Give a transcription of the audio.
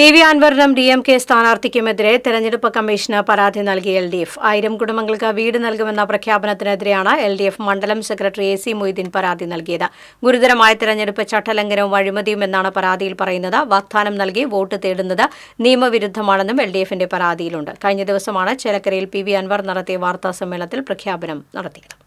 P V അൻവറിനും ഡി എം കെ സ്ഥാനാർത്ഥിക്കുമെതിരെ തെരഞ്ഞെടുപ്പ് കമ്മീഷന് പരാതി നൽകിയ എൽ ഡി എഫ് ആയിരം കുടുംബങ്ങൾക്ക് വീട് നൽകുമെന്ന പ്രഖ്യാപനത്തിനെതിരെയാണ് എൽ ഡി എഫ് മണ്ഡലം സെക്രട്ടറി എ സി മൊയ്തീൻ പരാതി നൽകിയത് ഗുരുതരമായ തെരഞ്ഞെടുപ്പ് ചട്ടലംഘനവും വഴിമതിയും എന്നാണ് പരാതിയിൽ പറയുന്നത് വാഗ്ദാനം നൽകി വോട്ട് തേടുന്നത് നിയമവിരുദ്ധമാണെന്നും എൽ ഡി എഫിന്റെ പരാതിയിലുണ്ട് കഴിഞ്ഞ ദിവസമാണ് ചേലക്കരയിൽ പി വി അൻവർ നടത്തിയ വാർത്താ സമ്മേളനത്തിൽ പ്രഖ്യാപനം നടത്തിയത്